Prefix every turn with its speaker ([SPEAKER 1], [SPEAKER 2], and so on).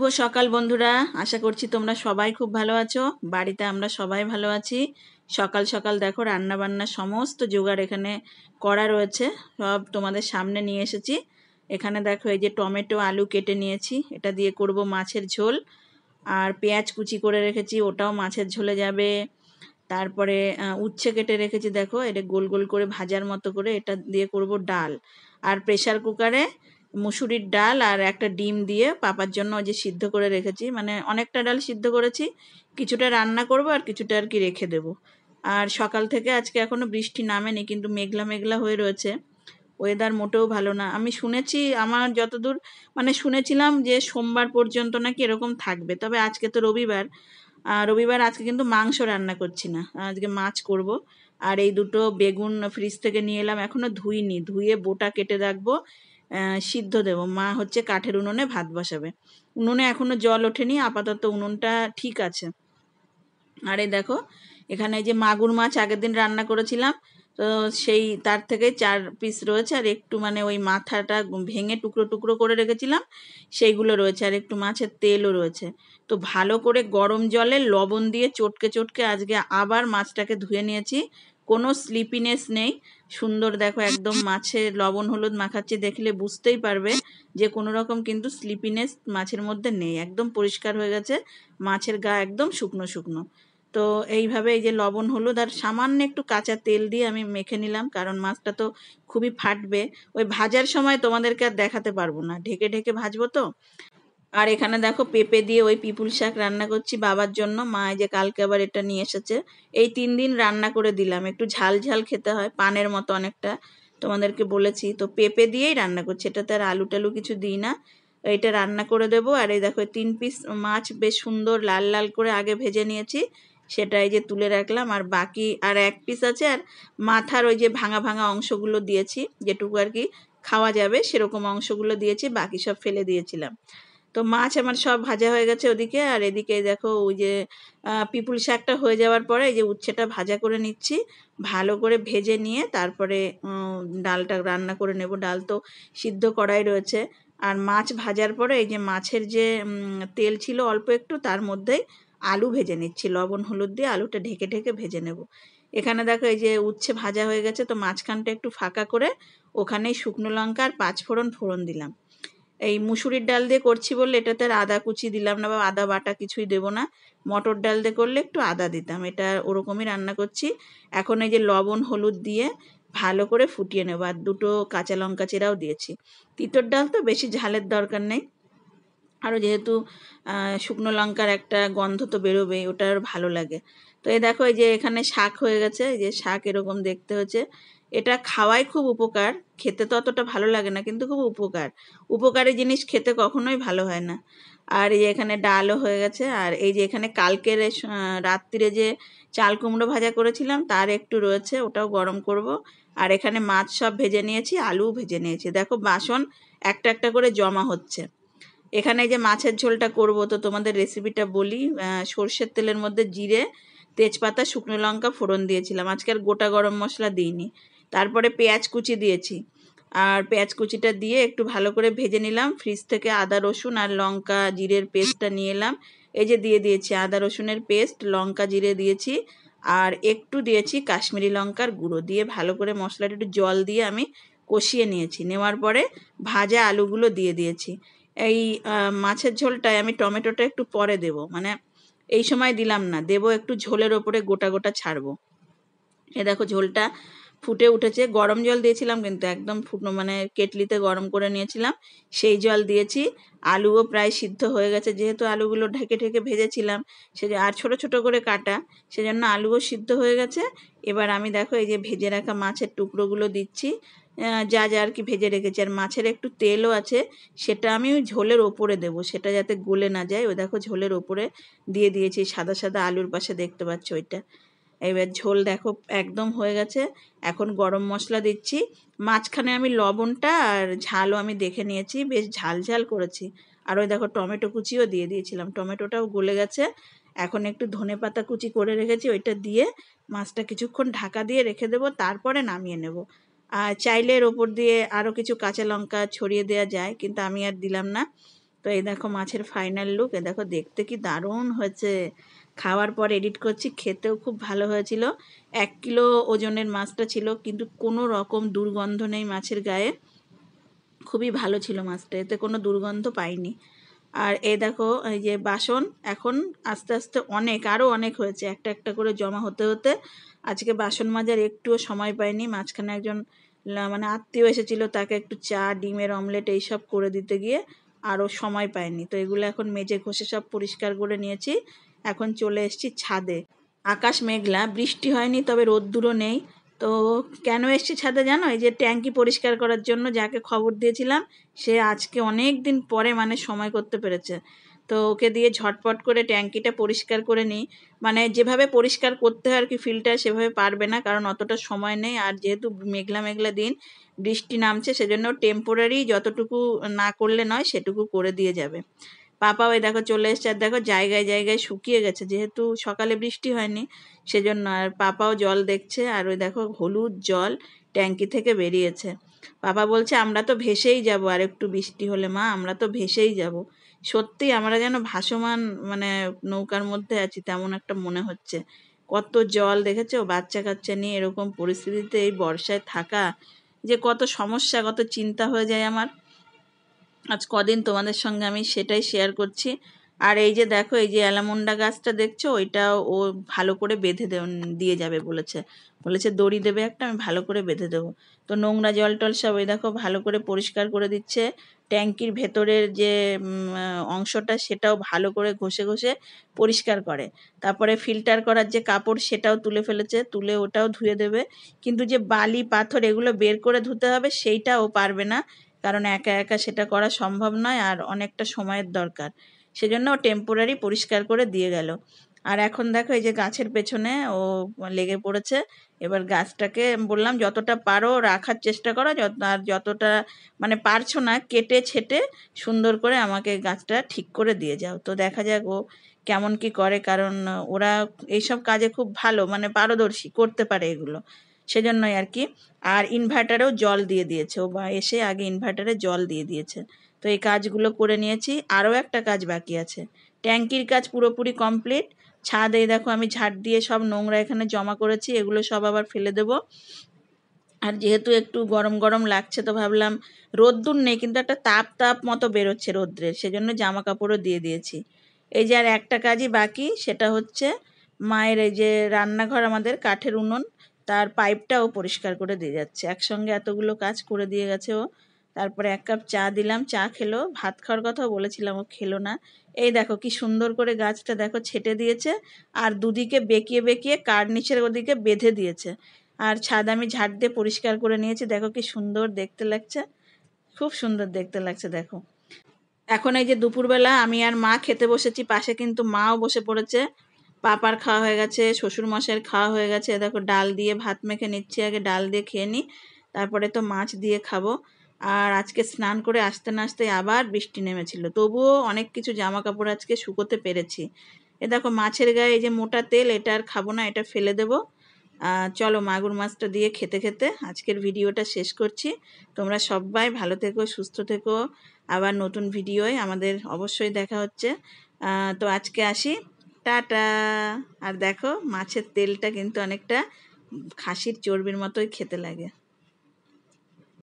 [SPEAKER 1] শুভ সকাল বন্ধুরা আশা করছি তোমরা সবাই খুব ভালো আছো বাড়িতে আমরা সবাই ভালো আছি সকাল সকাল দেখো রান্নাবান্না সমস্ত জোগাড় এখানে করা রয়েছে সব তোমাদের সামনে নিয়ে এসেছি এখানে দেখো এই যে টমেটো আলু কেটে নিয়েছি এটা দিয়ে করব মাছের ঝোল আর পেঁয়াজ কুচি করে রেখেছি ওটাও মাছের ঝোলে যাবে তারপরে উচ্ছে কেটে রেখেছি দেখো এটা গোল গোল করে ভাজার মতো করে এটা দিয়ে করব ডাল আর প্রেশার কুকারে মুসুরির ডাল আর একটা ডিম দিয়ে পাপার জন্য ওই যে সিদ্ধ করে রেখেছি মানে অনেকটা ডাল সিদ্ধ করেছি কিছুটা রান্না করব আর কিছুটা আর কি রেখে দেব আর সকাল থেকে আজকে এখনও বৃষ্টি নামেনি কিন্তু মেঘলা মেঘলা হয়ে রয়েছে ওয়েদার মোটেও ভালো না আমি শুনেছি আমার যতদূর মানে শুনেছিলাম যে সোমবার পর্যন্ত নাকি এরকম থাকবে তবে আজকে তো রবিবার রবিবার আজকে কিন্তু মাংস রান্না করছি না আজকে মাছ করব আর এই দুটো বেগুন ফ্রিজ থেকে নিয়ে এলাম এখনও ধুইনি ধুয়ে বোটা কেটে রাখবো সিদ্ধ দেবো মা হচ্ছে কাঠের উনুনে ভাত বসাবে উনুনে এখনও জল ওঠেনি আপাতত উনুনটা ঠিক আছে আরে দেখো এখানে যে মাগুর মাছ আগের দিন রান্না করেছিলাম তো সেই তার থেকে চার পিস রয়েছে আর একটু মানে ওই মাথাটা ভেঙে টুকরো টুকরো করে রেখেছিলাম সেইগুলো রয়েছে আর একটু মাছের তেলও রয়েছে তো ভালো করে গরম জলে লবণ দিয়ে চটকে চটকে আজকে আবার মাছটাকে ধুয়ে নিয়েছি কোনো স্লিপিনেস নেই সুন্দর দেখো একদম মাছে লবণ হলুদ মাখাচ্ছি দেখলে বুঝতেই পারবে যে কোনো রকম কিন্তু স্লিপিনেস মাছের মধ্যে নেই একদম পরিষ্কার হয়ে গেছে মাছের গা একদম শুকনো শুকনো তো এইভাবে এই যে লবণ হলুদ আর সামান্য একটু কাঁচা তেল দিয়ে আমি মেখে নিলাম কারণ মাছটা তো খুবই ফাটবে ওই ভাজার সময় তোমাদেরকে আর দেখাতে পারবো না ঢেকে ঢেকে ভাজবো তো আর এখানে দেখো পেঁপে দিয়ে ওই পিপুল শাক রান্না করছি বাবার জন্য মা যে কালকে আবার এটা নিয়ে এসেছে এই তিন দিন রান্না করে দিলাম একটু ঝাল ঝাল খেতে হয় পানের মতো অনেকটা তোমাদেরকে বলেছি তো পেঁপে দিয়েই রান্না করছি এটাতে আর আলু টালু কিছু দিই না এটা রান্না করে দেব আর এই দেখো তিন পিস মাছ বেশ সুন্দর লাল লাল করে আগে ভেজে নিয়েছি সেটা এই যে তুলে রাখলাম আর বাকি আর এক পিস আছে আর মাথার ওই যে ভাঙা ভাঙা অংশগুলো দিয়েছি যেটুকু আর কি খাওয়া যাবে সেরকম অংশগুলো দিয়েছি বাকি সব ফেলে দিয়েছিলাম তো মাছ আমার সব ভাজা হয়ে গেছে ওদিকে আর এদিকে দেখো ওই যে পিপুল শাকটা হয়ে যাওয়ার পরে এই যে উচ্ছেটা ভাজা করে নিচ্ছি ভালো করে ভেজে নিয়ে তারপরে ডালটা রান্না করে নেব ডাল তো সিদ্ধ করাই রয়েছে আর মাছ ভাজার পরে এই যে মাছের যে তেল ছিল অল্প একটু তার মধ্যেই আলু ভেজে নিচ্ছি লবণ হলুদ দিয়ে আলুটা ঢেকে ঢেকে ভেজে নেব এখানে দেখো এই যে উচ্ছে ভাজা হয়ে গেছে তো মাছখানটা একটু ফাঁকা করে ওখানেই শুকনো লঙ্কা আর পাঁচফোড়ন ফোড়ন দিলাম এই মুসুরির ডাল দিয়ে করছি বললে এটাতে আর আদা কুচি দিলাম না বা আদা বাটা কিছুই দেবো না মটর ডাল দিয়ে করলে একটু আদা দিতাম এটা ওরকমই রান্না করছি এখন এই যে লবণ হলুদ দিয়ে ভালো করে ফুটিয়ে নেবো আর দুটো কাঁচা লঙ্কা চেরাও দিয়েছি তিতর ডাল তো বেশি ঝালের দরকার নেই আরও যেহেতু শুকনো লঙ্কার একটা গন্ধ তো বেরোবেই ওটা আর ভালো লাগে তো এই দেখো এই যে এখানে শাক হয়ে গেছে এই যে শাক এরকম দেখতে হচ্ছে এটা খাওয়াই খুব উপকার খেতে তো অতটা ভালো লাগে না কিন্তু খুব উপকার উপকারী জিনিস খেতে কখনোই ভালো হয় না আর এই এখানে ডালও হয়ে গেছে আর এই যে এখানে কালকের রাত্রিরে যে চাল কুমড়ো ভাজা করেছিলাম তার একটু রয়েছে ওটাও গরম করব আর এখানে মাছ সব ভেজে নিয়েছি আলু ভেজে নিয়েছি দেখো বাসন একটা একটা করে জমা হচ্ছে এখানে যে মাছের ঝোলটা করব তো তোমাদের রেসিপিটা বলি সর্ষের তেলের মধ্যে জিরে তেজপাতা শুকনো লঙ্কা ফোড়ন দিয়েছিলাম আজকে আর গোটা গরম মশলা দিইনি তারপরে পেঁয়াজ কুচি দিয়েছি আর পেঁয়াজ কুচিটা দিয়ে একটু ভালো করে ভেজে নিলাম ফ্রিজ থেকে আদা রসুন আর লঙ্কা জিরের পেস্টটা নিয়ে এলাম এই যে দিয়ে দিয়েছি আদা রসুনের পেস্ট লঙ্কা জিরে দিয়েছি আর একটু দিয়েছি কাশ্মীরি লঙ্কার গুঁড়ো দিয়ে ভালো করে মশলাটা একটু জল দিয়ে আমি কষিয়ে নিয়েছি নেওয়ার পরে ভাজা আলুগুলো দিয়ে দিয়েছি এই মাছের ঝোলটায় আমি টমেটোটা একটু পরে দেব মানে এই সময় দিলাম না দেব একটু ঝোলের ওপরে গোটা গোটা ছাড়বো এ দেখো ঝোলটা ফুটে উঠেছে গরম জল দিয়েছিলাম কিন্তু একদম ফুটনো মানে কেটলিতে গরম করে নিয়েছিলাম সেই জল দিয়েছি আলুও প্রায় সিদ্ধ হয়ে গেছে যেহেতু আলুগুলো ঢেকে ঢেকে ভেজেছিলাম সে আর ছোট ছোট করে কাটা সেজন্য আলুও সিদ্ধ হয়ে গেছে এবার আমি দেখো এই যে ভেজে রাখা মাছের টুকরোগুলো দিচ্ছি যা যা আর কি ভেজে রেখেছি আর মাছের একটু তেলও আছে সেটা আমি ঝোলের ওপরে দেব সেটা যাতে গলে না যায় ও দেখো ঝোলের ওপরে দিয়ে দিয়েছি সাদা সাদা আলুর পাশে দেখতে পাচ্ছ ওইটা এবার ঝোল দেখো একদম হয়ে গেছে এখন গরম মশলা দিচ্ছি মাঝখানে আমি লবণটা আর ঝালও আমি দেখে নিয়েছি বেশ ঝাল ঝাল করেছি আর ওই দেখো টমেটো কুচিও দিয়ে দিয়েছিলাম টমেটোটাও গলে গেছে এখন একটু ধনে পাতা কুচি করে রেখেছি ওইটা দিয়ে মাছটা কিছুক্ষণ ঢাকা দিয়ে রেখে দেবো তারপরে নামিয়ে নেব আর চাইলে এর ওপর দিয়ে আরও কিছু কাঁচা লঙ্কা ছড়িয়ে দেওয়া যায় কিন্তু আমি আর দিলাম না তো এই দেখো মাছের ফাইনাল লুক এ দেখো দেখতে কি দারুণ হয়েছে খাওয়ার পর এডিট করছি খেতেও খুব ভালো হয়েছিল এক কিলো ওজনের মাছটা ছিল কিন্তু কোনো রকম দুর্গন্ধ নেই মাছের গায়ে খুবই ভালো ছিল মাছটা এতে কোনো দুর্গন্ধ পাইনি আর এ দেখো এই যে বাসন এখন আস্তে আস্তে অনেক আরও অনেক হয়েছে একটা একটা করে জমা হতে হতে আজকে বাসন মাজার একটুও সময় পাইনি মাঝখানে একজন মানে আত্মীয় এসেছিল তাকে একটু চা ডিমের অমলেট এইসব করে দিতে গিয়ে আরও সময় পাইনি তো এগুলো এখন মেজে ঘষে সব পরিষ্কার করে নিয়েছি এখন চলে এসছি ছাদে আকাশ মেঘলা বৃষ্টি হয়নি তবে রোদ্দুরও নেই তো কেন এসছি ছাদে জানো এই যে ট্যাঙ্কি পরিষ্কার করার জন্য যাকে খবর দিয়েছিলাম সে আজকে অনেক দিন পরে মানে সময় করতে পেরেছে তো ওকে দিয়ে ঝটপট করে ট্যাঙ্কিটা পরিষ্কার করে নিই মানে যেভাবে পরিষ্কার করতে হয় আর কি ফিল্টার সেভাবে পারবে না কারণ অতটা সময় নেই আর যেহেতু মেঘলা মেঘলা দিন বৃষ্টি নামছে সেজন্য টেম্পোরারি যতটুকু না করলে নয় সেটুকু করে দিয়ে যাবে পাপা ওই দেখো চলে এসছে আর দেখো জায়গায় জায়গায় শুকিয়ে গেছে যেহেতু সকালে বৃষ্টি হয়নি সেজন্য আর পাপাও জল দেখছে আর ওই দেখো হলুদ জল ট্যাঙ্কি থেকে বেরিয়েছে পাপা বলছে আমরা তো ভেসেই যাব আর একটু বৃষ্টি হলে মা আমরা তো ভেসেই যাব সত্যি আমরা যেন ভাসমান মানে নৌকার মধ্যে আছি তেমন একটা মনে হচ্ছে কত জল দেখেছো বাচ্চা কাচ্চা নিয়ে এরকম পরিস্থিতিতে এই বর্ষায় থাকা যে কত সমস্যা কত চিন্তা হয়ে যায় আমার আজ কদিন তোমাদের সঙ্গে আমি সেটাই শেয়ার করছি আর এই যে দেখো এই যে অ্যালামন্ডা গাছটা দেখছো ওইটা ও ভালো করে বেঁধে দিয়ে যাবে বলেছে বলেছে দড়ি দেবে একটা আমি ভালো করে বেঁধে দেবো তো নোংরা জল টল সব ওই দেখো ভালো করে পরিষ্কার করে দিচ্ছে ট্যাঙ্কির ভেতরের যে অংশটা সেটাও ভালো করে ঘষে ঘষে পরিষ্কার করে তারপরে ফিল্টার করার যে কাপড় সেটাও তুলে ফেলেছে তুলে ওটাও ধুয়ে দেবে কিন্তু যে বালি পাথর এগুলো বের করে ধুতে হবে সেইটা ও পারবে না কারণ একা একা সেটা করা সম্ভব নয় আর অনেকটা সময়ের দরকার সেজন্য ও টেম্পোরারি পরিষ্কার করে দিয়ে গেল আর এখন দেখো এই যে গাছের পেছনে ও লেগে পড়েছে এবার গাছটাকে বললাম যতটা পারো রাখার চেষ্টা করো যত আর যতটা মানে পারছো না কেটে ছেটে সুন্দর করে আমাকে গাছটা ঠিক করে দিয়ে যাও তো দেখা যাক ও কেমন কি করে কারণ ওরা এইসব কাজে খুব ভালো মানে পারদর্শী করতে পারে এগুলো সেজন্যই আর কি আর ইনভার্টারেও জল দিয়ে দিয়েছে ও বা এসে আগে ইনভার্টারে জল দিয়ে দিয়েছে তো এই কাজগুলো করে নিয়েছি আরও একটা কাজ বাকি আছে ট্যাঙ্কির কাজ পুরোপুরি কমপ্লিট ছাদে দেখো আমি ঝাট দিয়ে সব নোংরা এখানে জমা করেছি এগুলো সব আবার ফেলে দেবো আর যেহেতু একটু গরম গরম লাগছে তো ভাবলাম রোদ্দুর নেই কিন্তু একটা তাপ তাপ মতো বেরোচ্ছে রোদ্রের সেজন্য জামা কাপড়ও দিয়ে দিয়েছি এই যে আর একটা কাজই বাকি সেটা হচ্ছে মায়ের এই যে রান্নাঘর আমাদের কাঠের উনুন তার পাইপটাও পরিষ্কার করে দিয়ে যাচ্ছে একসঙ্গে এতগুলো কাজ করে দিয়ে গেছে ও তারপরে এক কাপ চা দিলাম চা খেলো ভাত খাওয়ার কথাও বলেছিলাম ও খেলো না এই দেখো কি সুন্দর করে গাছটা দেখো ছেটে দিয়েছে আর দুদিকে বেঁকিয়ে বেঁকিয়ে কার নিচের ওদিকে বেঁধে দিয়েছে আর ছাদ আমি ঝাড় দিয়ে পরিষ্কার করে নিয়েছি দেখো কি সুন্দর দেখতে লাগছে খুব সুন্দর দেখতে লাগছে দেখো এখন এই যে দুপুরবেলা আমি আর মা খেতে বসেছি পাশে কিন্তু মাও বসে পড়েছে পাপার খাওয়া হয়ে গেছে শ্বশুর মশাইয়ের খাওয়া হয়ে গেছে দেখো ডাল দিয়ে ভাত মেখে নিচ্ছি আগে ডাল দিয়ে খেয়ে নিই তারপরে তো মাছ দিয়ে খাবো আর আজকে স্নান করে আসতে না আসতে আবার বৃষ্টি নেমেছিল তবুও অনেক কিছু জামা কাপড় আজকে শুকোতে পেরেছি এ দেখো মাছের গায়ে এই যে মোটা তেল এটা আর খাবো না এটা ফেলে দেবো চলো মাগুর মাছটা দিয়ে খেতে খেতে আজকের ভিডিওটা শেষ করছি তোমরা সবাই ভালো থেকো সুস্থ থেকো আবার নতুন ভিডিওয় আমাদের অবশ্যই দেখা হচ্ছে তো আজকে আসি টাটা আর দেখো মাছের তেলটা কিন্তু অনেকটা খাসির চর্বির মতোই খেতে লাগে